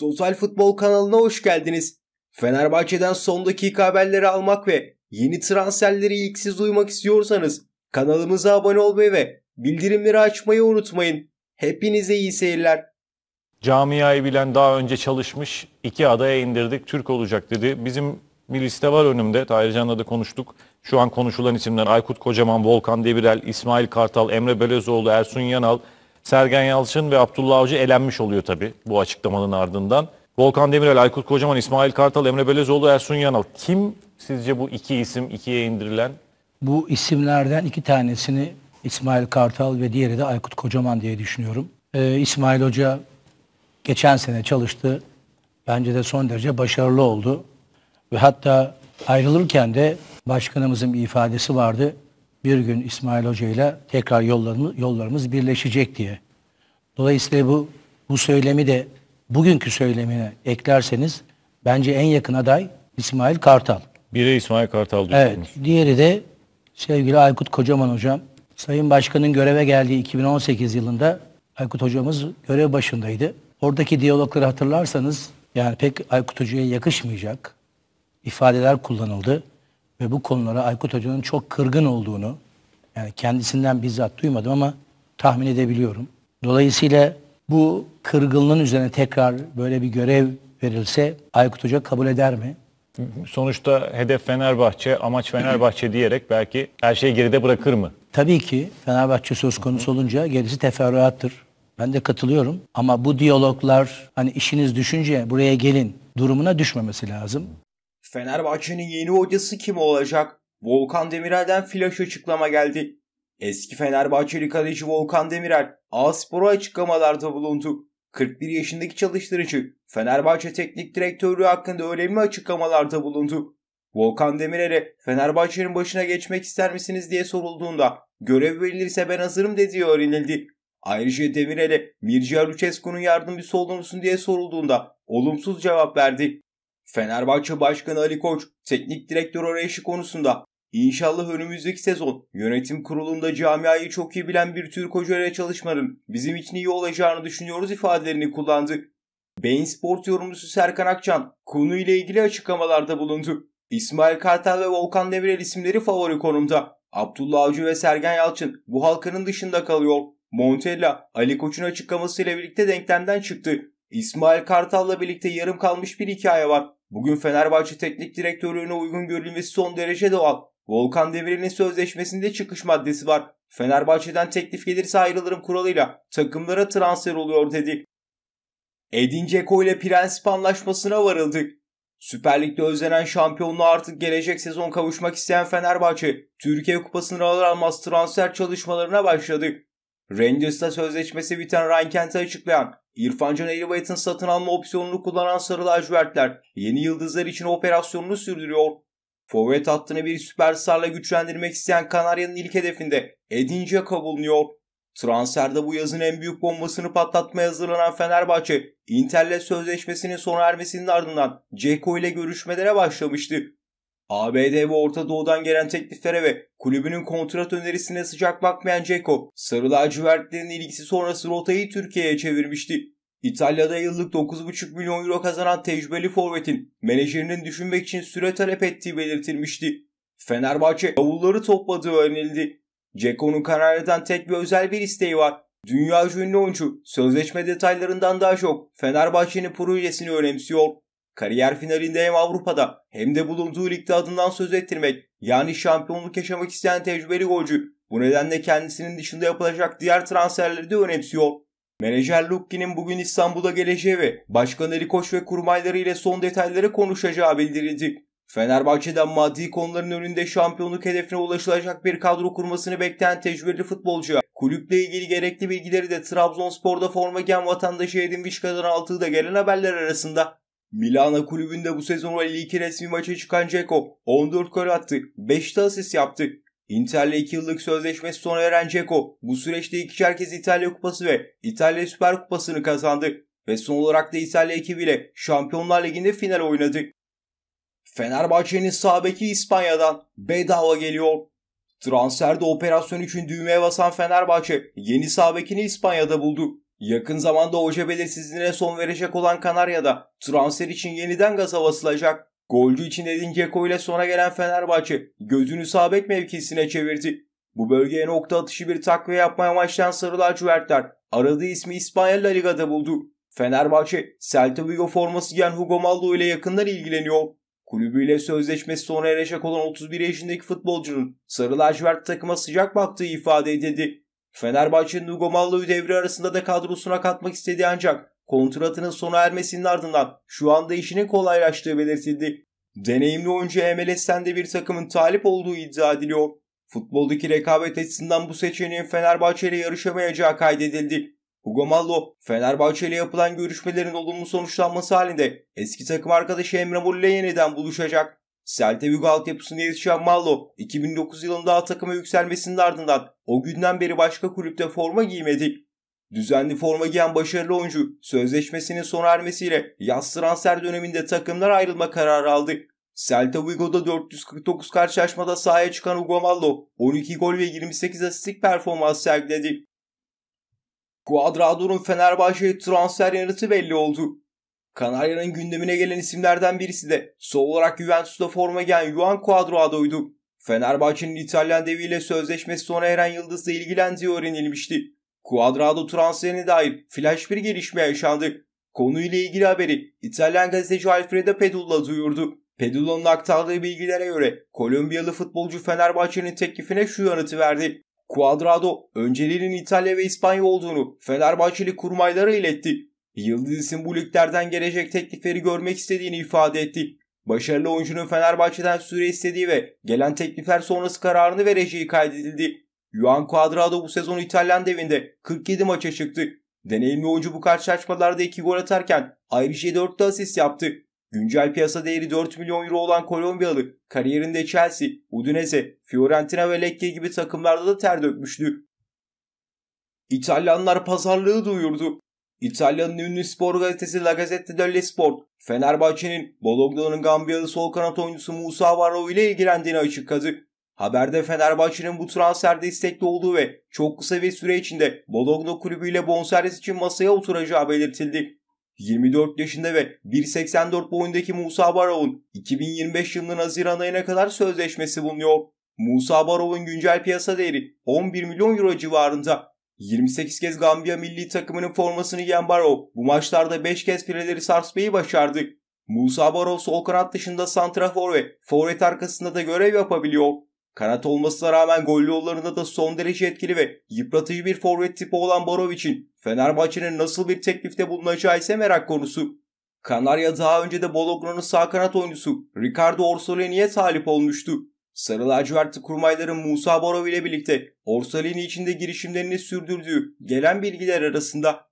Total Futbol kanalına hoş geldiniz. Fenerbahçe'den son dakika haberleri almak ve yeni transferleri ilk siz duymak istiyorsanız kanalımıza abone olmayı ve bildirimleri açmayı unutmayın. Hepinize iyi seyirler. Camiayı bilen daha önce çalışmış iki adaya indirdik Türk olacak dedi. Bizim bir liste var önümde. Tahir Can'la da konuştuk. Şu an konuşulan isimler Aykut Kocaman, Volkan Demirel, İsmail Kartal, Emre Belözoğlu, Ersun Yanal, Sergen Yalçın ve Abdullah Avcı elenmiş oluyor tabii bu açıklamanın ardından. Volkan Demirel, Aykut Kocaman, İsmail Kartal, Emre Belezoğlu, Ersun Yanal. Kim sizce bu iki isim ikiye indirilen? Bu isimlerden iki tanesini İsmail Kartal ve diğeri de Aykut Kocaman diye düşünüyorum. Ee, İsmail Hoca geçen sene çalıştı. Bence de son derece başarılı oldu. Ve hatta ayrılırken de başkanımızın bir ifadesi vardı bir gün İsmail Hoca ile tekrar yollarımız, yollarımız birleşecek diye. Dolayısıyla bu bu söylemi de bugünkü söylemine eklerseniz bence en yakın aday İsmail Kartal. Biri İsmail Kartal düşünmüş. Evet, diğeri de sevgili Aykut Kocaman hocam. Sayın Başkan'ın göreve geldiği 2018 yılında Aykut hocamız görev başındaydı. Oradaki diyalogları hatırlarsanız yani pek Aykut hocaya yakışmayacak ifadeler kullanıldı ve bu konulara Aykut Hoca'nın çok kırgın olduğunu yani kendisinden bizzat duymadım ama tahmin edebiliyorum. Dolayısıyla bu kırgınlığın üzerine tekrar böyle bir görev verilse Aykut Hoca kabul eder mi? Sonuçta hedef Fenerbahçe, amaç Fenerbahçe diyerek belki her şeyi geride bırakır mı? Tabii ki Fenerbahçe söz konusu olunca gerisi teferruattır. Ben de katılıyorum ama bu diyaloglar hani işiniz düşünce buraya gelin durumuna düşmemesi lazım. Fenerbahçe'nin yeni hocası kim olacak? Volkan Demirel'den flash açıklama geldi. Eski Fenerbahçeli kaleci Volkan Demirel, A-Spor'a açıklamalarda bulundu. 41 yaşındaki çalıştırıcı, Fenerbahçe teknik direktörlüğü hakkında önemli açıklamalarda bulundu. Volkan Demirel'e Fenerbahçe'nin başına geçmek ister misiniz diye sorulduğunda görev verilirse ben hazırım dediği öğrenildi. Ayrıca Demirel'e Mircea Lucescu'nun yardımcısı olur musun diye sorulduğunda olumsuz cevap verdi. Fenerbahçe Başkanı Ali Koç, teknik direktör arayışı konusunda İnşallah önümüzdeki sezon yönetim kurulunda camiayı çok iyi bilen bir Türk hoca ile çalışmanın bizim için iyi olacağını düşünüyoruz ifadelerini kullandı. Beyin Sport yorumcusu Serkan Akçan konuyla ilgili açıklamalarda bulundu. İsmail Kartal ve Volkan Demirel isimleri favori konumda. Abdullah Avcı ve Sergen Yalçın bu halkanın dışında kalıyor. Montella, Ali Koç'un açıklamasıyla birlikte denklemden çıktı. İsmail Kartal'la birlikte yarım kalmış bir hikaye var. Bugün Fenerbahçe teknik direktörlüğüne uygun görülmesi son derece doğal. Volkan Demirel'in sözleşmesinde çıkış maddesi var. Fenerbahçe'den teklif gelirse ayrılırım kuralıyla takımlara transfer oluyor dedi. Edin Dzeko ile prensip anlaşmasına varıldık. Süper Lig'de özlenen şampiyonluğa artık gelecek sezon kavuşmak isteyen Fenerbahçe, Türkiye Kupası'nı alır almaz transfer çalışmalarına başladı. Rangers'ta sözleşmesi biten Ryan Kent'i açıklayan İrfan Can Elibeyt'in satın alma opsiyonunu kullanan Sarı Lacivertler yeni yıldızlar için operasyonunu sürdürüyor. Forvet hattını bir süperstarla güçlendirmek isteyen Kanarya'nın ilk hedefinde Edin Dzeko bulunuyor. Transferde bu yazın en büyük bombasını patlatmaya hazırlanan Fenerbahçe, Inter'le sözleşmesinin sona ermesinin ardından Ceko ile görüşmelere başlamıştı. ABD ve Orta Doğu'dan gelen tekliflere ve kulübünün kontrat önerisine sıcak bakmayan Ceko, sarı lacivertlerin ilgisi sonrası rotayı Türkiye'ye çevirmişti. İtalya'da yıllık 9,5 milyon euro kazanan tecrübeli forvetin menajerinin düşünmek için süre talep ettiği belirtilmişti. Fenerbahçe davulları topladığı öğrenildi. Ceko'nun kararından tek bir özel bir isteği var. Dünya ünlü oyuncu sözleşme detaylarından daha çok Fenerbahçe'nin projesini önemsiyor. Kariyer finalinde hem Avrupa'da hem de bulunduğu ligde adından söz ettirmek yani şampiyonluk yaşamak isteyen tecrübeli golcü bu nedenle kendisinin dışında yapılacak diğer transferleri de önemsiyor. Menajer Lukki'nin bugün İstanbul'a geleceği ve Başkan Ali Koç ve kurmayları ile son detayları konuşacağı bildirildi. Fenerbahçe'den maddi konuların önünde şampiyonluk hedefine ulaşılacak bir kadro kurmasını bekleyen tecrübeli futbolcuya kulüple ilgili gerekli bilgileri de Trabzonspor'da forma giyen vatandaşı Edin Vişka'dan aldığı da gelen haberler arasında. Milano kulübünde bu sezon 52 resmi maça çıkan Ceko 14 gol attı, 5 de asist yaptı. Inter'le 2 yıllık sözleşmesi sona eren Ceko bu süreçte ikişer kez İtalya Kupası ve İtalya Süper Kupası'nı kazandı ve son olarak da İtalya ekibiyle Şampiyonlar Ligi'nde final oynadı. Fenerbahçe'nin sağ İspanya'dan bedava geliyor. Transferde operasyon için düğmeye basan Fenerbahçe yeni sağ İspanya'da buldu. Yakın zamanda hoca belirsizliğine son verecek olan Kanarya'da transfer için yeniden gaza basılacak. Golcü için Edin Dzeko ile sona gelen Fenerbahçe gözünü sabek mevkisine çevirdi. Bu bölgeye nokta atışı bir takviye yapmaya başlayan Sarı Lacivertler aradığı ismi İspanya La Liga'da buldu. Fenerbahçe, Celta Vigo forması giyen Hugo Maldo ile yakından ilgileniyor. Kulübüyle sözleşmesi sona erecek olan 31 yaşındaki futbolcunun Sarı Lacivert takıma sıcak baktığı ifade edildi. Fenerbahçe'nin Hugo Mallo'yu devre arasında da kadrosuna katmak istedi ancak kontratının sona ermesinin ardından şu anda işini kolaylaştığı belirtildi. Deneyimli oyuncu MLS'ten de bir takımın talip olduğu iddia ediliyor. Futboldaki rekabet açısından bu seçeneğin Fenerbahçe ile yarışamayacağı kaydedildi. Hugo Mallo, Fenerbahçe ile yapılan görüşmelerin olumlu sonuçlanması halinde eski takım arkadaşı Emre Mor ile yeniden buluşacak. Celta Vigo altyapısında yetişen Mallo 2009 yılında A takıma yükselmesinin ardından o günden beri başka kulüpte forma giymedi. Düzenli forma giyen başarılı oyuncu sözleşmesinin sona ermesiyle yaz transfer döneminde takımlar ayrılma kararı aldı. Celta Vigo'da 449 karşılaşmada sahaya çıkan Hugo Mallo 12 gol ve 28 asistlik performans sergiledi. Cuadrado'nun Fenerbahçe'ye transfer yanıtı belli oldu. Kanarya'nın gündemine gelen isimlerden birisi de sol olarak Juventus'ta forma giyen Juan Cuadrado'ydu. Fenerbahçe'nin İtalyan deviyle sözleşmesi sona eren Yıldız'la ilgilendiği öğrenilmişti. Cuadrado transferine dair flash bir gelişme yaşandı. Konuyla ilgili haberi İtalyan gazeteci Alfredo Pedulla duyurdu. Pedulla'nın aktardığı bilgilere göre Kolombiyalı futbolcu Fenerbahçe'nin teklifine şu yanıtı verdi. Cuadrado önceliğinin İtalya ve İspanya olduğunu Fenerbahçeli kurmaylara iletti. Yıldız isim bu liglerden gelecek teklifleri görmek istediğini ifade etti. Başarılı oyuncunun Fenerbahçe'den süre istediği ve gelen teklifler sonrası kararını vereceği kaydedildi. Juan Cuadrado bu sezon İtalyan devinde 47 maça çıktı. Deneyimli oyuncu bu karşılaşmalarda 2 gol atarken ayrıca 4 de asist yaptı. Güncel piyasa değeri 4 milyon euro olan Kolombiyalı kariyerinde Chelsea, Udinese, Fiorentina ve Lecce gibi takımlarda da ter dökmüştü. İtalyanlar pazarlığı duyurdu. İtalya'nın ünlü spor gazetesi La Gazzetta dello Sport, Fenerbahçe'nin Bologna'nın Gambiyalı sol kanat oyuncusu Musa Varro ile ilgilendiğini açıkladı. Haberde Fenerbahçe'nin bu transferde istekli olduğu ve çok kısa bir süre içinde Bologna kulübüyle bonservis için masaya oturacağı belirtildi. 24 yaşında ve 1.84 boyundaki Musa Barov'un 2025 yılının Haziran ayına kadar sözleşmesi bulunuyor. Musa Barov'un güncel piyasa değeri 11 milyon euro civarında 28 kez Gambiya milli takımının formasını giyen Baro bu maçlarda 5 kez fileleri sarsmayı başardı. Musa Baro sol kanat dışında santrafor ve forvet arkasında da görev yapabiliyor. Kanat olmasına rağmen gol yollarında da son derece etkili ve yıpratıcı bir forvet tipi olan Barov için Fenerbahçe'nin nasıl bir teklifte bulunacağı ise merak konusu. Kanarya daha önce de Bologna'nın sağ kanat oyuncusu Ricardo Orsolini'ye talip olmuştu. Sarı lacivertli kurmayların Musa Borov ile birlikte Orsalini içinde girişimlerini sürdürdüğü gelen bilgiler arasında